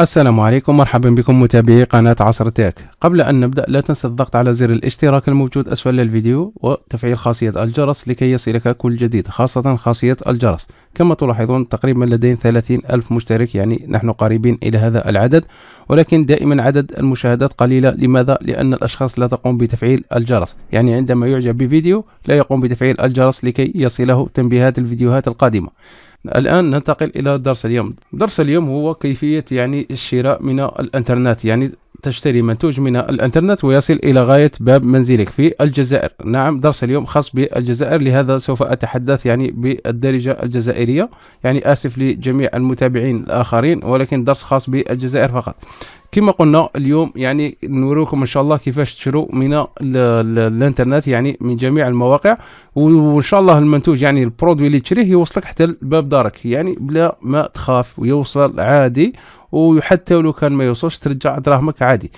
السلام عليكم مرحبا بكم متابعي قناة عصر تاك قبل أن نبدأ لا تنسى الضغط على زر الاشتراك الموجود أسفل الفيديو وتفعيل خاصية الجرس لكي يصلك كل جديد خاصة خاصية الجرس كما تلاحظون تقريبا لدينا 30 ألف مشترك يعني نحن قريبين إلى هذا العدد ولكن دائما عدد المشاهدات قليلة لماذا؟ لأن الأشخاص لا تقوم بتفعيل الجرس يعني عندما يعجب بفيديو لا يقوم بتفعيل الجرس لكي يصله تنبيهات الفيديوهات القادمة الآن ننتقل إلى درس اليوم درس اليوم هو كيفية يعني الشراء من الإنترنت يعني تشتري منتوج من الإنترنت ويصل إلى غاية باب منزلك في الجزائر نعم درس اليوم خاص بالجزائر لهذا سوف أتحدث يعني بالدارجة الجزائرية يعني آسف لجميع المتابعين الآخرين ولكن درس خاص بالجزائر فقط كما قلنا اليوم يعني نوريكم ان شاء الله كيفاش تشرو من الانترنت يعني من جميع المواقع وان شاء الله المنتوج يعني البرودوي اللي تشريه يوصلك حتى لباب دارك يعني بلا ما تخاف ويوصل عادي وحتى ولو كان ما يوصلش ترجع دراهمك عادي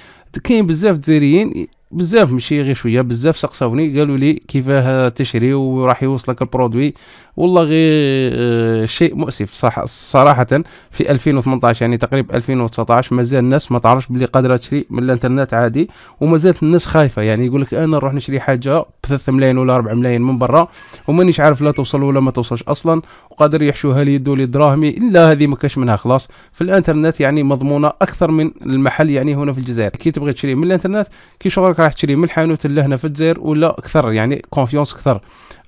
كاين بزاف ديريين بزاف ماشي غير شويه بزاف سقساوني قالوا لي كيفاه تشري وراح يوصلك البرودوي والله غير آه، شيء مؤسف صح صراحه في 2018 يعني تقريبا 2019 مازال الناس ما تعرفش بلي قادره تشري من الانترنت عادي ومازالت الناس خايفه يعني يقول لك انا نروح نشري حاجه ب 3 ملايين ولا 4 ملايين من برا ومانيش عارف لا توصل ولا ما توصلش اصلا وقادر يحشوها لي دولي دراهمي الا هذه ما كاش منها خلاص في الانترنت يعني مضمونه اكثر من المحل يعني هنا في الجزائر كي تبغي تشري من الانترنت كي شغلك راح تشري من الحانوت اللي هنا في الجزائر ولا اكثر يعني كونفيونس اكثر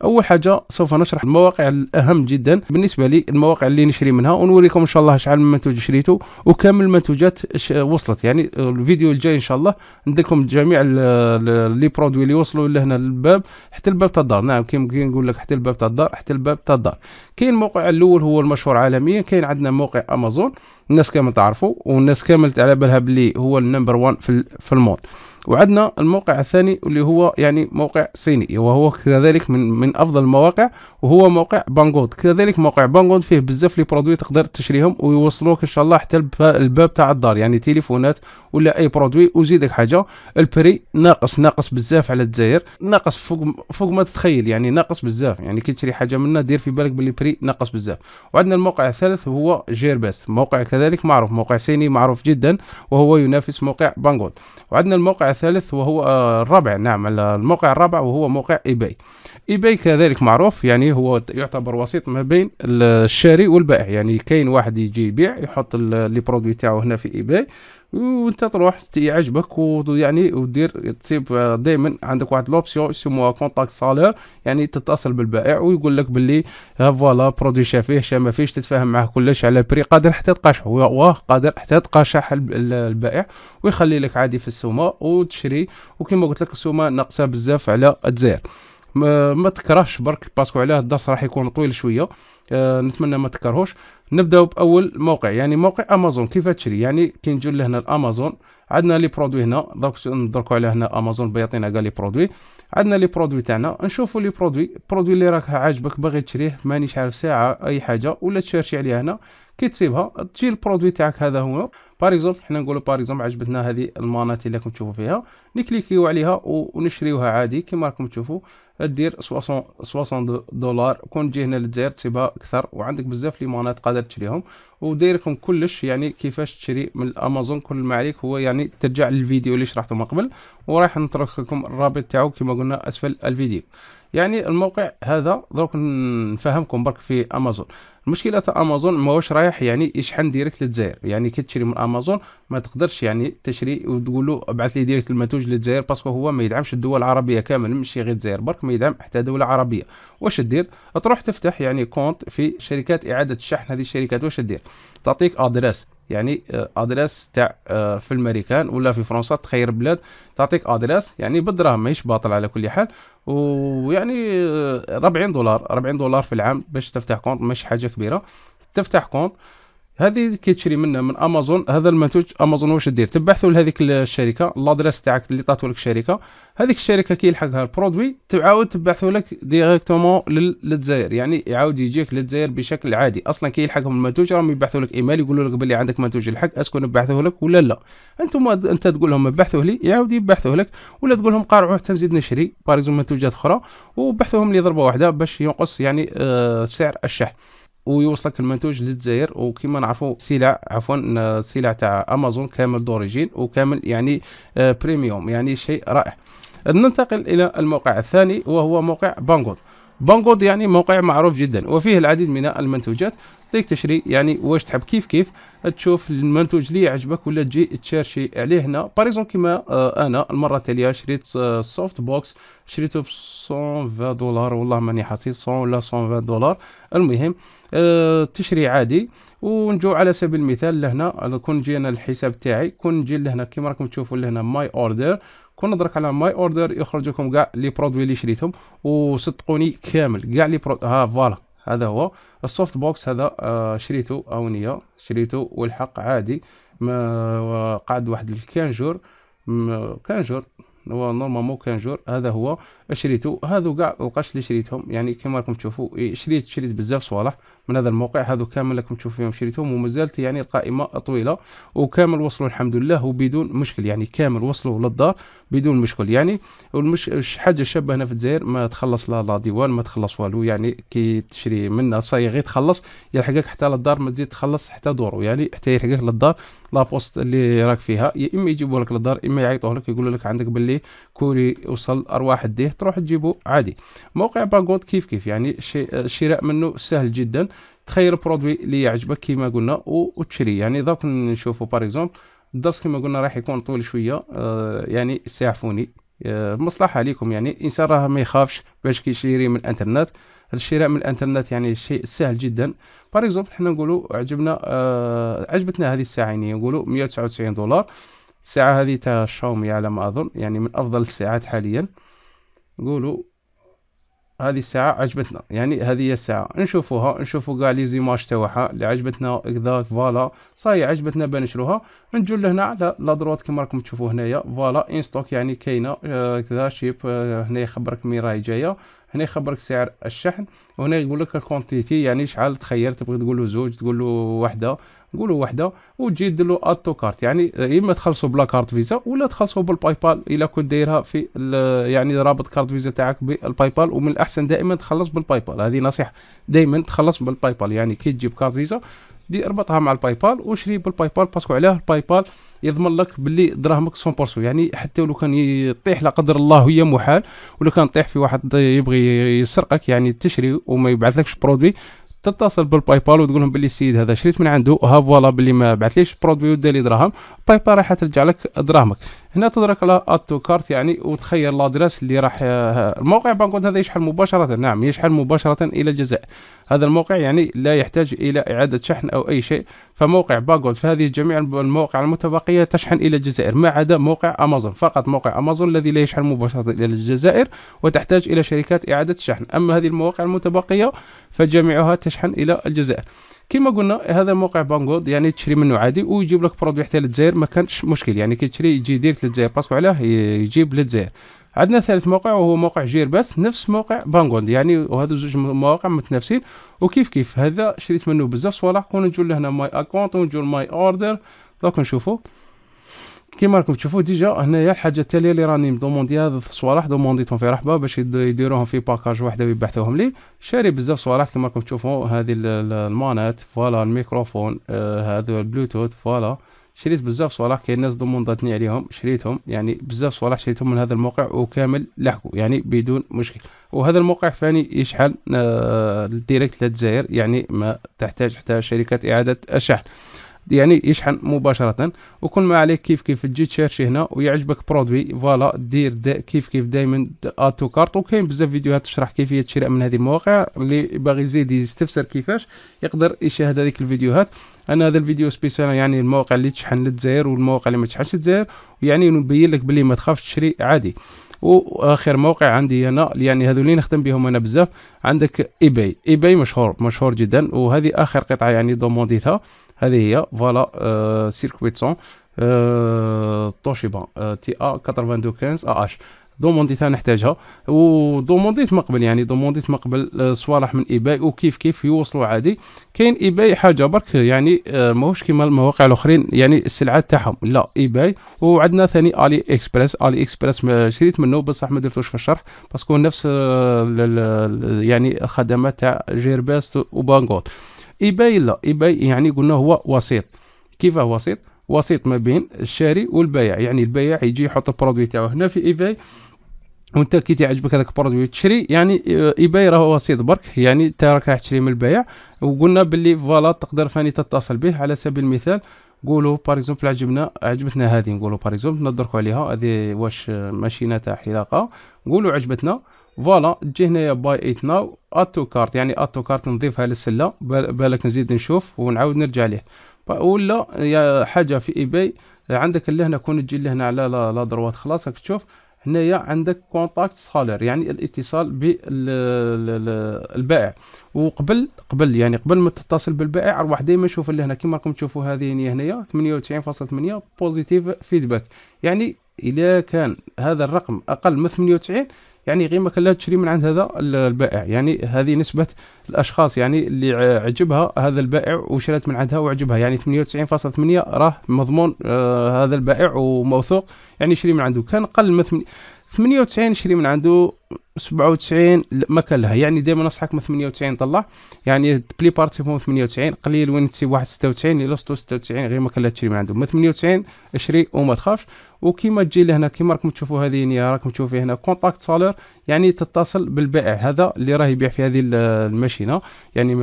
اول حاجه سوف نشرح المواقع الاهم جدا بالنسبه لي المواقع اللي نشري منها ونوريكم ان شاء الله شحال من منتوج شريته وكامل المنتوجات وصلت يعني الفيديو الجاي ان شاء الله عندكم جميع لي برودوي اللي وصلوا لهنا للباب حتى الباب تاع الدار نعم كيما نقول لك حتى الباب تاع الدار حتى الباب تاع الدار كاين الموقع الاول هو المشهور عالميا كاين عندنا موقع امازون الناس كامل تعرفوا والناس كامل على بالها بلي هو النمبر 1 في الموند وعندنا الموقع الثاني اللي هو يعني موقع صيني وهو كذلك من من افضل المواقع وهو موقع بانجود كذلك موقع بانجود فيه بزاف لي برودوي تقدر تشريهم ويوصلوك ان شاء الله حتى الباب تاع الدار يعني تليفونات ولا اي برودوي وزيدك حاجه البري ناقص ناقص بزاف على الجزائر ناقص فوق فوق ما تتخيل يعني ناقص بزاف يعني كي تشري حاجه منا دير في بالك باللي بري ناقص بزاف وعندنا الموقع الثالث هو جيرباس موقع كذلك معروف موقع صيني معروف جدا وهو ينافس موقع بانجود وعندنا الموقع الثالث وهو آه، الرابع نعم الموقع الرابع وهو موقع ايباي ايباي كذلك معروف يعني هو يعتبر وسيط ما بين الشاري والبائع يعني كاين واحد يجي يبيع يحط لي برودوي تاعو هنا في ايباي وانت تروح يعجبك ويعني ودير تصيب دائما عندك واحد لوبسيون يسموها كونتاكت سالير يعني تتصل بالبائع ويقول لك باللي فوالا برودوي شافيه شا ما فيش تتفاهم معاه كلش على بري قادر حتى تقاشح واه قادر حتى تقاشح البائع ويخلي لك عادي في السومه وتشري وكما قلت لك السومه ناقصه بزاف على الجزائر ما, ما تكرهش برك باسكو علاه الدرس راح يكون طويل شويه آه نتمنى ما تكرهوش نبداو باول موقع يعني موقع امازون كيف تشري يعني كي نجيو لهنا الامازون عندنا لي برودوي هنا دونك ندركو على هنا امازون بيعطينا كاع لي برودوي عندنا لي برودوي تاعنا نشوفوا لي برودوي البرودوي اللي راك عاجبك باغي تشريه مانيش عارف ساعه اي حاجه ولا تشارشي عليها هنا كي تسيبها تجي البرودوي تاعك هذا هو باغ اكزومبل حنا نقولوا باغ اكزومبل عجبتنا هذه المانات اللي راكم تشوفوا فيها نكليكيو عليها ونشريوها عادي كيما راكم تشوفوا دير 60 دولار كون تجي هنا للجزائر تسيبها اكثر وعندك بزاف لي مانات قادر تشريهم وداير لكم كلش يعني كيفاش تشري من الامازون كل ما عليك هو يعني ترجع للفيديو اللي شرحته من قبل وراح نترك لكم الرابط تاعو كما قلنا اسفل الفيديو يعني الموقع هذا دروك نفهمكم برك في امازون المشكله تاع امازون ماهوش رايح يعني يشحن ديريكت للجزائر يعني كي تشري من امازون ما تقدرش يعني تشري وتقول له ابعث لي ديريكت المنتوج للجزائر باسكو هو ما يدعمش الدول العربيه كامل ماشي غير الجزائر برك ما يدعم حتى دوله عربيه واش دير تروح تفتح يعني كونت في شركات اعاده الشحن هذه الشركات واش دير تعطيك ادريس يعني آه، ادريس تاع آه، في الامريكان ولا في فرنسا تخير بلاد تعطيك ادريس يعني بالدراهم ماهيش باطل على كل حال ويعني 40 آه، دولار 40 دولار في العام باش تفتح كونت مش حاجه كبيره تفتح كونت هذه كي تشري منها من امازون هذا المنتوج امازون واش دير تبعثو لهذيك الشركه لادريس تاعك اللي طاتو لك الشركه هذيك الشركه كي يلحقها البرودوي تعاود تبعثو لك ديريكتومون للجزائر يعني يعاود يجيك للجزائر بشكل عادي اصلا كي يلحقهم المنتوج راهم يبعثوا لك ايميل يقولوا لك بلي عندك منتوج الحق اسكو نبعثوه لك ولا لا انتم انت تقول لهم بعثوه لي يعاود يبعثوه لك ولا تقول لهم قارعوه حتى نزيد نشري باريزون منتوجات اخرى وبعثوهم لي ضربه واحده باش ينقص يعني آه سعر الشحن ويوصلك المنتوج للجزائر وكما نعرفوا سلع عفوا السلع تاع امازون كامل دوريجين وكامل يعني بريميوم آه، يعني شيء رائع ننتقل الى الموقع الثاني وهو موقع بانغول بنقود يعني موقع معروف جدا وفيه العديد من المنتوجات تعطيك تشري يعني واش تحب كيف كيف تشوف المنتوج اللي يعجبك ولا تجي تشارشي عليه هنا باريزون كيما آه انا المره التاليه شريت آه سوفت بوكس شريته ب 120 دولار والله ماني حاسس 100 ولا 120 دولار المهم آه تشري عادي ونجو على سبيل المثال لهنا كون جينا الحساب تاعي كون نجي لهنا كيما راكم تشوفوا لهنا ماي اوردر كون نضرك على ماي اوردر يخرج لكم كاع لي برودوي اللي شريتهم وصدقوني كامل كاع لي برود ها فوالا هذا هو السوفت بوكس هذا آه، شريته اونيا شريته والحق عادي ما قعد واحد الكانجور جور جور هو نورمالمون كان جور هذا هو شريته هذو كاع القش اللي شريتهم يعني كما راكم تشوفوا شريت شريت بزاف صوالح من هذا الموقع هذو كامل لكم تشوفوا فيهم شريتهم وما زالت يعني القائمه طويله وكامل وصلوا الحمد لله وبدون مشكل يعني كامل وصلوا للدار بدون مشكل يعني والمش حاجه شابه هنا في الجزائر ما تخلص لا لا ديوان ما تخلص والو يعني كي تشري منها صاي غير تخلص يلحقك حتى للدار ما تزيد تخلص حتى دورو يعني حتى يلحقك للدار لابوست اللي راك فيها يا اما يجيبوا لك للدار اما يعيطوا لك يقولوا لك عندك باللي كوري وصل ارواح الديه تروح تجيبو عادي موقع باغوت كيف كيف يعني الشراء منه سهل جدا تخير برودوي اللي يعجبك كيما قلنا وتشري يعني دوك نشوفو باريكزومبل اكزومبل الدرس كيما قلنا راح يكون طويل شويه آه يعني سيعفوني آه، مصلحة لكم يعني الإنسان راه ما يخافش باش كيشري من الانترنت الشراء من الانترنت يعني شيء سهل جدا بار اكزومبل حنا نقولوا عجبنا آه عجبتنا هذه الساعه يعني نقولوا 199 دولار الساعه هذه تاع شاومي على ما اظن يعني من افضل الساعات حاليا نقولوا هذه الساعه عجبتنا يعني هذه هي الساعه نشوفوها نشوفوا كاع لي زيماج تاعها اللي عجبتنا كذا فوالا صاي عجبتنا بنشروها نجو لهنا على لا دروات كما راكم تشوفوا هنايا فوالا ان ستوك يعني كاينه آه، كذا شيب آه، هنا يخبرك مين راهي جايه هنا يخبرك سعر الشحن وهنا يقول لك الكونتيتي يعني شحال تخير تبغي تقول له زوج تقول له وحده قولوا وحده وتجي دير له اتو كارت يعني آه، اما تخلصوا بلا كارت فيزا ولا تخلصوا بالباي بال الا كنت دايرها في يعني رابط كارت فيزا تاعك بالباي بال ومن الاحسن دائما تخلص بالباي بال هذه نصيحه دائما تخلص بالباي بال يعني كي تجيب كارت فيزا دي اربطها مع الباي بال وشري بالباي بال باسكو علاه الباي بال يضمن لك باللي دراهمك 100% يعني حتى ولو كان يطيح لا قدر الله هي محال ولو كان طيح في واحد يبغي يسرقك يعني تشري وما يبعثلكش برودوي تتصل بالباي بال وتقول لهم باللي السيد هذا شريت من عنده ها فوالا باللي ما بعثليش برودوي ودالي دراهم باي بال راح ترجع لك دراهمك هنا تدرك على اد تو كارت يعني وتخير لادريس اللي راح آه، الموقع بانكوت هذا يشحن مباشره نعم يشحن مباشره الى الجزائر هذا الموقع يعني لا يحتاج الى اعاده شحن او اي شيء فموقع باغول في هذه جميع المواقع المتبقيه تشحن الى الجزائر ما عدا موقع امازون فقط موقع امازون الذي لا يشحن مباشره الى الجزائر وتحتاج الى شركات اعاده شحن اما هذه المواقع المتبقيه فجميعها تشحن الى الجزائر كما قلنا هذا موقع بانجود يعني تشري منه عادي ويجيب لك برودوي حتى للجزائر ما كانش مشكل يعني كي تشري يجي ديريكت للجزائر باسكو علاه يجيب للجزائر عندنا ثالث موقع وهو موقع جير بس نفس موقع بانغوند يعني وهذو زوج مواقع متنافسين وكيف كيف هذا شريت منه بزاف صوالح كون نجول لهنا ماي اكونت ونجول ماي اوردر دوك نشوفو كيما راكم تشوفوا ديجا هنايا الحاجه التاليه اللي راني مدوموندي هذا الصوالح دومونديتهم في رحبه باش يديروهم في باكاج واحده ويبعثوهم لي شاري بزاف صوالح كيما راكم تشوفوا هذه المانات فوالا الميكروفون آه هذا البلوتوث فوالا شريت بزاف صوالح كاين ناس دومونداتني عليهم شريتهم يعني بزاف صوالح شريتهم من هذا الموقع وكامل لحقوا يعني بدون مشكل وهذا الموقع فاني يشحن آه ديريكت للجزائر يعني ما تحتاج حتى شركه اعاده الشحن يعني يشحن مباشره وكل ما عليك كيف كيف تجي تشيرشي هنا ويعجبك برودوي فوالا دير دا كيف كيف دائما اد تو كارت وكاين بزاف فيديوهات تشرح كيفيه الشراء من هذه المواقع اللي باغي يزيد يستفسر كيفاش يقدر يشاهد هذيك الفيديوهات انا هذا الفيديو سبيسيال يعني المواقع اللي تشحن للجزائر والمواقع اللي ما تشحنش للجزائر ويعني نبين لك بلي ما تخافش تشري عادي واخر موقع عندي انا يعني هذو اللي نخدم بهم انا بزاف عندك ايباي ايباي مشهور مشهور جدا وهذه اخر قطعه يعني دومونديتها هذه هي فوالا آه سيركويتسون آه،, آه تي ا 9215 ا اش دومونديتها نحتاجها ودومونديت من قبل يعني دومونديت من قبل آه، صوالح من ايباي وكيف كيف يوصلوا عادي كاين ايباي حاجه برك يعني آه، ماهوش كيما المواقع الاخرين يعني السلعه تاعهم لا ايباي وعندنا ثاني الي اكسبريس الي اكسبريس شريت منه بصح ما درتوش في الشرح باسكو نفس يعني الخدمات تاع جيرباست وبانغوت ايباي لا ايباي يعني قلنا هو وسيط كيف وسيط وسيط ما بين الشاري والبائع يعني البائع يجي يحط البرودوي تاعو هنا في ايباي وانت كي تعجبك هذاك البرودوي تشري يعني ايباي راه وسيط برك يعني انت راك راح تشري من البائع وقلنا باللي فوالا تقدر فاني تتصل به على سبيل المثال قولوا باغ اكزومبل عجبنا عجبتنا هذه نقولوا باغ اكزومبل ندركوا عليها هذه واش ماشينه تاع حلاقه قولوا عجبتنا فوالا تجي هنايا باي ايت ناو اد تو كارت يعني اد تو كارت نضيفها للسله بالك نزيد نشوف ونعاود نرجع ليه ولا يا حاجه في اي باي عندك اللي هنا كون تجي لهنا على لا دروات خلاص راك تشوف هنايا عندك كونتاكت سالير يعني الاتصال بالبائع وقبل قبل يعني قبل ما تتصل بالبائع روح دائما شوف اللي هنا كيما راكم تشوفوا هذه هنايا 98.8 بوزيتيف فيدباك يعني الا كان هذا الرقم اقل من 98 يعني كان لا تشري من عند هذا البائع يعني هذه نسبة الأشخاص يعني اللي عجبها هذا البائع وشرت من عندها وعجبها يعني 98.8 راه مضمون آه هذا البائع وموثوق يعني يشري من عنده كان قل من 98 شري من عنده 97 ما كان لها يعني دائما نصحك من 98 طلع يعني بلي بارتي فون 98 قليل وين تسي واحد 96 الى 96 غير ما كان لها تشري من عنده من 98 شري وما تخافش وكيما تجي لهنا كيما راكم تشوفوا هذه هنا راكم تشوفوا هنا كونتاكت سالير يعني تتصل بالبائع هذا اللي راه يبيع في هذه الماشينه يعني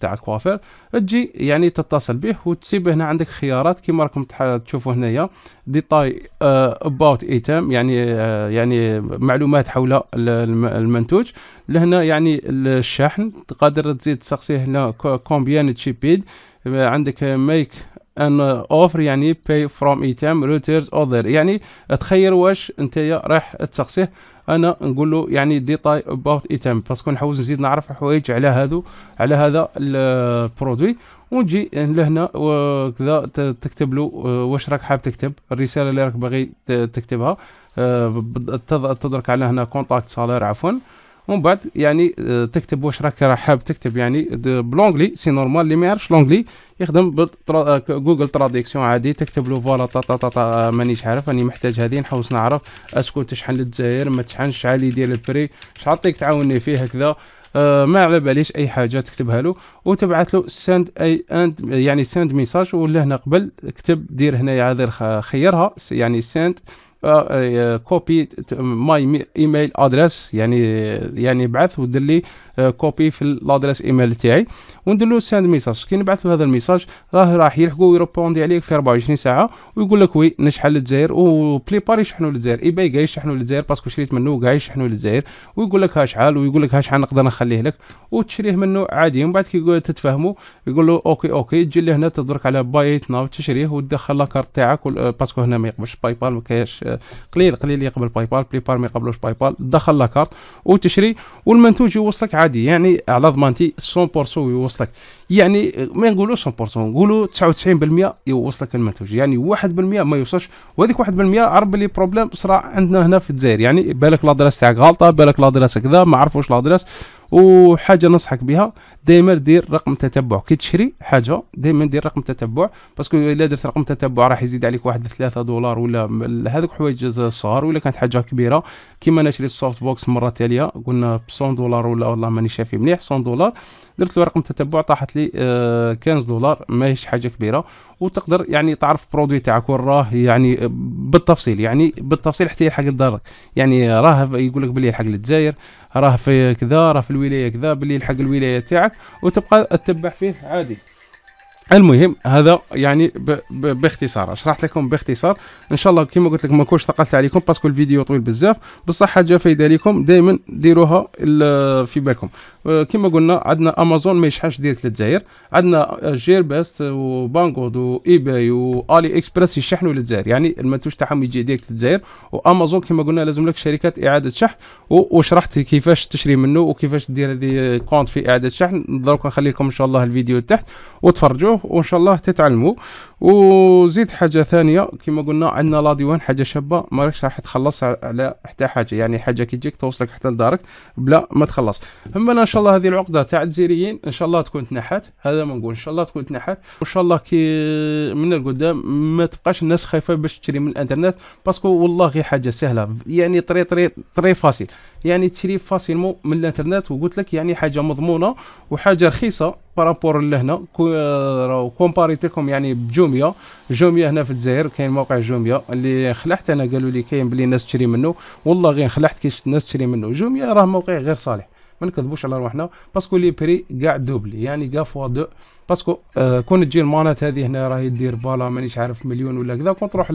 تاع الكوافير تجي يعني تتصل به وتسيب هنا عندك خيارات كما راكم تشوفوا هنايا ديتاي اباوت ايتام يعني uh, يعني معلومات حول المنتوج لهنا يعني الشحن تقدر تزيد تسقسي هنا كومبيان تشيبيد عندك ميك ان اوفر يعني باي فروم ايتام روترز اوذر يعني تخير واش انت رايح تسقسيه انا نقول له يعني ديتاي اباوت ايتام باسكو نحوز نزيد نعرف حوايج على هادو على هذا البرودوي ونجي لهنا وكذا تكتب له آه، واش راك حاب تكتب الرساله اللي راك باغي تكتبها آه، تدرك على هنا كونتاكت سالير عفوا ومن بعد يعني آه، تكتب واش راك حاب تكتب يعني بلونجلي سي نورمال اللي ما يعرفش لونجلي يخدم جوجل تراديكسيون آه، عادي تكتب له فوالا تا تا تا, تا آه، مانيش عارف راني محتاج هذه نحوس نعرف اسكو تشحن للجزائر ما تشحنش شحال ديال البري شعطيك تعاوني فيه هكذا ما على باليش اي حاجه تكتبها له وتبعث له سند اي اند يعني سند ميساج ولا هنا قبل كتب دير هنايا عذر خيرها يعني سند كوبي ماي ايميل ادريس يعني يعني بعث ودير لي كوبي آه، في الادريس ايميل تاعي وندير له ساند ميساج كي نبعث له هذا الميساج راه راح يلحقوا ويروبوندي عليك في 24 ساعه ويقول لك وي نشحن للجزائر وبليبار يشحنوا للجزائر ايباي كاع يشحنوا للجزائر باسكو شريت منه كاع يشحنوا للجزائر ويقول لك ها شحال ويقول لك ها شحال نقدر نخليه لك وتشريه منه عادي ومن بعد كي تتفاهموا يقول له اوكي اوكي تجي لهنا تدرك على بايت ناو تشريه وتدخل لاكارت تاعك آه، باسكو هنا ما يقبلش باي بال ما كاينش آه، قليل قليل يقبل باي بال بلي بار ما يقبلوش باي بال دخل لاكارت وتشري والمنتوج يوصلك عادي يعني على ضمانتي 100% يوصلك يعني ما نقولوش 100% نقولوا 99% يوصلك المنتوج يعني 1% ما يوصلش وهذيك 1% عرب لي بروبليم صرا عندنا هنا في الجزائر يعني بالك لادريس تاعك غلطه بالك لادريس كذا ما عرفوش لادريس وحاجه نصحك بها دائما دير رقم تتبع كي تشري حاجه دائما دير رقم تتبع باسكو الا درت رقم تتبع راح يزيد عليك واحد 3 دولار ولا هذوك حوايج صغار ولا كانت حاجه كبيره كيما انا شريت سوفت بوكس مره تاليه قلنا ب 100 دولار ولا والله ماني شافي مليح 100 دولار درت له رقم تتبع طاحت لي 15 آه، دولار ماهيش حاجه كبيره وتقدر يعني تعرف برودوي تاعك وين راه يعني آه، بالتفصيل يعني بالتفصيل حتى يلحق الدارك يعني راه يقول لك بلي يلحق للجزائر راه في كذا راه في الولايه كذا بلي يلحق الولايه تاعك وتبقى تتبع فيه عادي المهم هذا يعني ب باختصار شرحت لكم باختصار ان شاء الله كما قلت لكم ما كنتش ثقلت عليكم باسكو الفيديو طويل بزاف بصح حاجه فايده لكم دائما ديروها في بالكم آه، كما قلنا عندنا امازون ما يشحنش ديريكت للجزائر عندنا جير بيست وبانكود وايباي والي اكسبريس يشحنوا للجزائر يعني المنتوج تاعهم يجي ديريكت للجزائر وامازون كما قلنا لازم لك شركات اعاده شحن وشرحت كيفاش تشري منه وكيفاش دير هذه كونت في اعاده شحن دروك نخلي لكم ان شاء الله الفيديو تحت وتفرجوه وان شاء الله تتعلموا وزيد حاجه ثانيه كما قلنا عندنا لا ديوان حاجه شابه ما راكش راح تخلص على حتى حاجه يعني حاجه كي تجيك توصلك حتى لدارك بلا ما تخلص اما انا شاء الله هذه العقده تاع الجزائريين ان شاء الله تكون تنحت هذا ما نقول ان شاء الله تكون تنحت وان شاء الله كي من القدام ما تبقاش الناس خايفه باش تشري من الانترنت باسكو والله غير حاجه سهله يعني طري طري طري فاسيل يعني تشري فاسيلمون من الانترنت وقلت لك يعني حاجه مضمونه وحاجه رخيصه بارابور لهنا كومباريتيكم يعني بجوميا جوميا هنا في الجزائر كاين موقع جوميا اللي خلعت انا قالوا لي كاين بلي الناس تشري منه والله غير خلعت كيش الناس تشري منه جوميا راه موقع غير صالح ما نكذبوش على روحنا باسكو لي بري كاع دوبلي يعني كاع فوا دو باسكو آه، كون تجي المانات هذه هنا راهي دير بالا مانيش عارف مليون ولا كذا كون تروح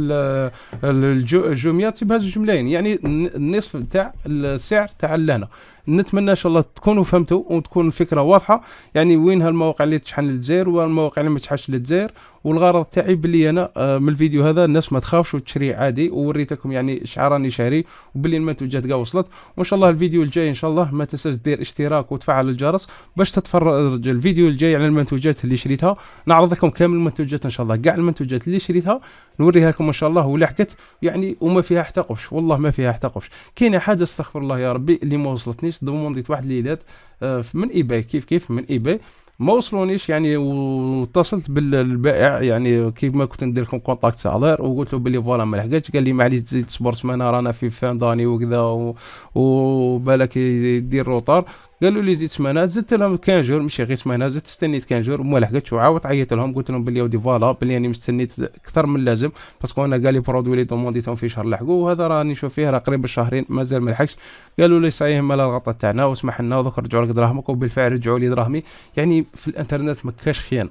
الجوميا تسيب هذ الجملين يعني النصف تاع السعر تاع لهنا نتمنى ان شاء الله تكونوا فهمتوا وتكون الفكره واضحه يعني وين هالمواقع اللي تشحن للجزائر والمواقع اللي ما تشحنش للجزائر والغرض تاعي بلي انا آه، من الفيديو هذا الناس ما تخافش وتشري عادي ووريتكم يعني شحال راني شاري وبلي المنتوجات كاع وصلت وان شاء الله الفيديو الجاي ان شاء الله ما تنساش دير اشتراك وتفعل الجرس باش تتفرج الفيديو الجاي على المنتوجات اللي شريتها نعرض لكم كامل المنتوجات ان شاء الله كاع المنتوجات اللي شريتها نوريها لكم ان شاء الله ولحقت يعني وما فيها حتى قفش والله ما فيها حتى قفش كاينه حاجه استغفر الله يا ربي اللي ما وصلتنيش دومونديت واحد الليلات آه، من ايباي كيف كيف من ايباي ما وصلونيش يعني واتصلت بالبائع يعني كيف ما كنت ندير لكم كونتاكت سالير وقلت له بلي فوالا ما لحقتش قال لي معليش تزيد تصبر سمانه رانا في فان داني وكذا وبالك يدير روطار قالوا لي زيد سمانه زدت لهم كان جور ماشي غير سمانه زدت استنيت كان جور وما لحقتش وعاود عيطت لهم قلت لهم بلي ودي فوالا بلي راني مستنيت اكثر من اللازم باسكو انا قال لي برودوي لي دومونديتهم في شهر لحقوا وهذا راني نشوف فيه راه قريب الشهرين مازال ما لحقش قالوا لي صحيح مالا الغلطه تاعنا واسمح لنا ودوك رجعوا لك دراهمك وبالفعل رجعوا لي دراهمي يعني في الانترنت ما كاش خيانه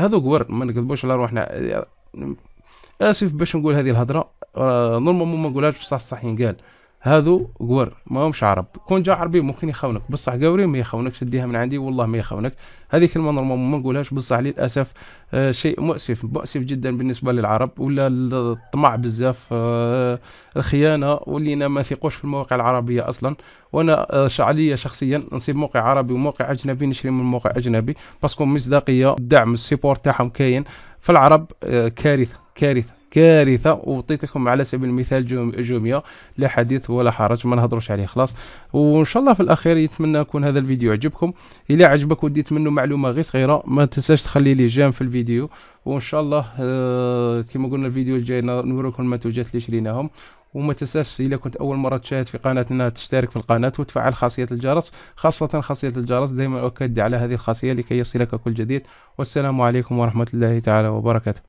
هذو كبر ما نكذبوش على روحنا اسف باش نقول هذه الهضره آه، نورمالمون ما نقولهاش بصح صح ينقال هذو قور ما همش عرب كون جا عربي ممكن يخونك بصح قوري ما يخونكش اديها من عندي والله ما يخونك هذه كلمه نورمال ما نقولهاش بصح للاسف آه شيء مؤسف مؤسف جدا بالنسبه للعرب ولا الطمع بزاف آه الخيانه ولينا ما ثقوش في المواقع العربيه اصلا وانا آه عليا شخصيا نصيب موقع عربي وموقع اجنبي نشري من موقع اجنبي باسكو مصداقيه الدعم السيبور تاعهم كاين فالعرب آه، كارثه كارثه كارثه لكم على سبيل المثال جوميا لا حديث ولا حرج ما نهضروش عليه خلاص وان شاء الله في الاخير يتمنى يكون هذا الفيديو عجبكم الى عجبك وديت منه معلومه غير صغيره ما تنساش تخلي لي جيم في الفيديو وان شاء الله آه، كما قلنا الفيديو الجاي نوريكم المنتوجات اللي شريناهم وما تنساش إذا كنت اول مره تشاهد في قناتنا تشترك في القناه وتفعل خاصيه الجرس خاصه خاصيه الجرس دائما اؤكد على هذه الخاصيه لكي يصلك كل جديد والسلام عليكم ورحمه الله تعالى وبركاته